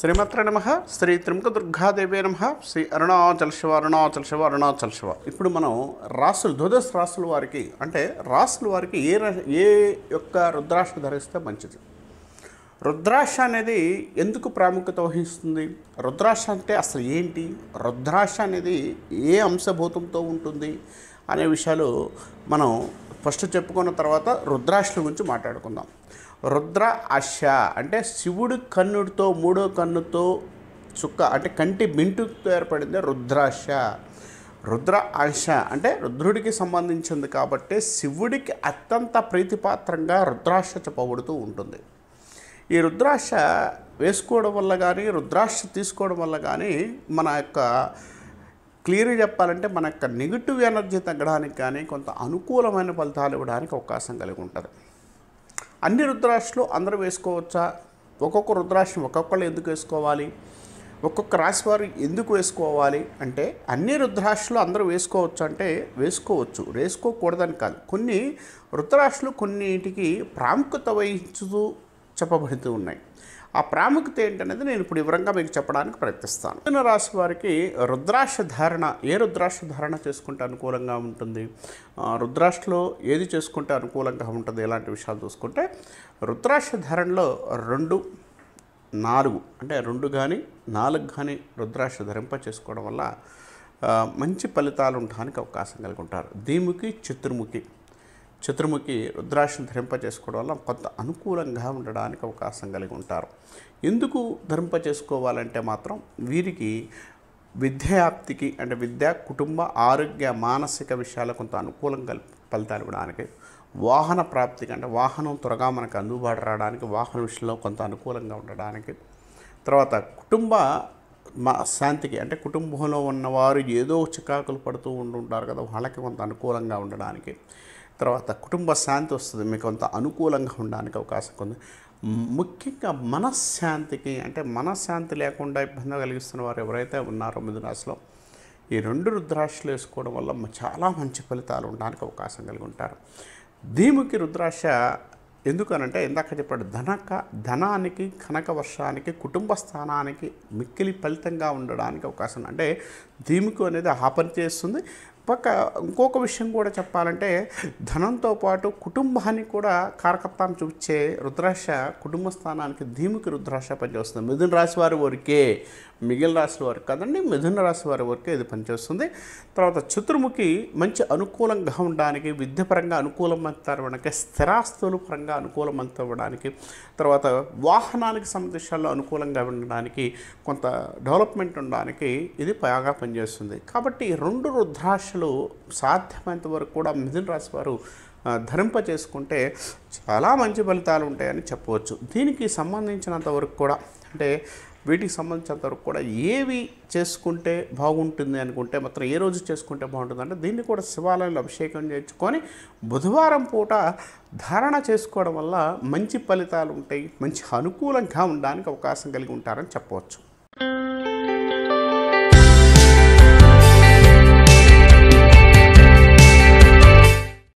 శ్రీమత్ర నమ శ్రీ త్రిముఖ దుర్గాదేవే నమ శ్రీ అరుణాచల శివ అరుణాచల శివ అరుణాచల శివ ఇప్పుడు మనం రాసులు ద్వదశ రాసుల వారికి అంటే రాసుల వారికి ఏ ఏ యొక్క రుద్రాక్ష ధరిస్తే మంచిది రుద్రాక్ష అనేది ఎందుకు ప్రాముఖ్యత వహిస్తుంది రుద్రాక్ష అంటే అసలు ఏంటి రుద్రాక్ష అనేది ఏ అంశభూతంతో ఉంటుంది అనే విషయాలు మనం ఫస్ట్ చెప్పుకున్న తర్వాత రుద్రాక్షల గురించి మాట్లాడుకుందాం రుద్ర అశ అంటే శివుడు కన్నుడితో మూడో కన్నుతో చుక్క అంటే కంటి మింటుతో ఏర్పడింది రుద్రాశ రుద్ర అంశ అంటే రుద్రుడికి సంబంధించింది కాబట్టి శివుడికి అత్యంత ప్రీతిపాత్రంగా రుద్రాక్ష చెప్పబడుతూ ఉంటుంది ఈ రుద్రాక్ష వేసుకోవడం వల్ల కానీ రుద్రాక్ష తీసుకోవడం వల్ల కానీ మన యొక్క క్లియర్ చెప్పాలంటే మన యొక్క నెగిటివ్ ఎనర్జీ తగ్గడానికి కానీ కొంత అనుకూలమైన ఫలితాలు ఇవ్వడానికి అవకాశం కలిగి ఉంటుంది అన్ని రుద్రాక్షలు అందరూ వేసుకోవచ్చా ఒక్కొక్క రుద్రాక్షను ఒక్కొక్కళ్ళు ఎందుకు వేసుకోవాలి ఒక్కొక్క రాశి వారు ఎందుకు వేసుకోవాలి అంటే అన్ని రుద్రాక్షలు అందరూ వేసుకోవచ్చు అంటే వేసుకోవచ్చు వేసుకోకూడదని కాదు కొన్ని రుద్రాక్షలు కొన్నిటికి ప్రాముఖ్యత వహించుతూ చెప్పబడుతూ ఉన్నాయి ఆ ప్రాముఖ్యత ఏంటనేది నేను ఇప్పుడు వివరంగా మీకు చెప్పడానికి ప్రయత్నిస్తాను మిథున రాశి వారికి రుద్రాక్ష ధారణ ఏ రుద్రాక్ష ధారణ చేసుకుంటే అనుకూలంగా ఉంటుంది రుద్రాక్షలో ఏది చేసుకుంటే అనుకూలంగా ఉంటుంది ఇలాంటి విషయాలు చూసుకుంటే రుద్రాక్ష ధారణలో రెండు నాలుగు అంటే రెండు కానీ నాలుగు కానీ రుద్రాక్ష ధరింప చేసుకోవడం వల్ల మంచి ఫలితాలు ఉండడానికి అవకాశం కలిగి ఉంటారు దీముఖి చతుర్ముఖి చతుర్ముఖి రుద్రాక్షను ధరింపచేసుకోవడం వల్ల కొంత అనుకూలంగా ఉండడానికి అవకాశం కలిగి ఉంటారు ఎందుకు ధరింప చేసుకోవాలంటే మాత్రం వీరికి విద్యాప్తికి అంటే విద్య కుటుంబ ఆరోగ్య మానసిక విషయాలు కొంత అనుకూలం కల్ ఫలితాలు ఇవ్వడానికి వాహన ప్రాప్తికి అంటే వాహనం త్వరగా మనకు అందుబాటు రావడానికి వాహన విషయంలో కొంత అనుకూలంగా ఉండడానికి తర్వాత కుటుంబ మా శాంతికి అంటే కుటుంబంలో ఉన్నవారు ఏదో చికాకులు పడుతూ ఉంటారు కదా వాళ్ళకి కొంత అనుకూలంగా ఉండడానికి తర్వాత కుటుంబ శాంతి వస్తుంది మీకు కొంత అనుకూలంగా ఉండడానికి అవకాశం ఉంది ముఖ్యంగా మనశ్శాంతికి అంటే మనశ్శాంతి లేకుండా ఇబ్బంది కలిగిస్తున్న వారు ఎవరైతే ఉన్నారో మిథునాశలో ఈ రెండు రుద్రాక్షలు వేసుకోవడం వల్ల చాలా మంచి ఫలితాలు ఉండడానికి అవకాశం కలిగి ఉంటారు దీముకి రుద్రాక్ష ఎందుకనంటే ఇందాక చెప్పాడు ధనక ధనానికి కనక వర్షానికి కుటుంబ స్థానానికి మిక్కిలి ఫలితంగా ఉండడానికి అవకాశం అంటే దీమికు అనేది ఆపని చేస్తుంది పక్క ఇంకొక విషయం కూడా చెప్పాలంటే ధనంతో పాటు కుటుంబాన్ని కూడా కారకత్వం చూపించే రుద్రాక్ష కుటుంబ స్థానానికి ధీముకి రుద్రాక్ష పనిచేస్తుంది మిథున రాశి వారి వరకే మిగిలిన రాశి వారికి కదండి మిథున రాశి వారి వరకే ఇది పనిచేస్తుంది తర్వాత చతుర్ముఖి మంచి అనుకూలంగా ఉండడానికి విద్యపరంగా అనుకూలమంతవడానికి స్థిరాస్తుల పరంగా అనుకూలమంతవడానికి తర్వాత వాహనానికి సందేశాల్లో అనుకూలంగా ఉండడానికి కొంత డెవలప్మెంట్ ఉండడానికి ఇది బాగా పనిచేస్తుంది కాబట్టి రెండు రుద్రాక్షలు మాటలు సాధ్యమైనంత వరకు కూడా మిథున రాశి వారు ధరింప చేసుకుంటే చాలా మంచి ఫలితాలు ఉంటాయని చెప్పవచ్చు దీనికి సంబంధించినంత వరకు కూడా అంటే వీటికి సంబంధించినంత వరకు కూడా ఏవి చేసుకుంటే బాగుంటుంది అనుకుంటే మాత్రం ఏ రోజు చేసుకుంటే బాగుంటుంది అంటే దీన్ని కూడా శివాలయంలో అభిషేకం చేసుకొని బుధవారం పూట ధారణ చేసుకోవడం వల్ల మంచి ఫలితాలు ఉంటాయి మంచి అనుకూలంగా ఉండడానికి అవకాశం కలిగి ఉంటారని చెప్పవచ్చు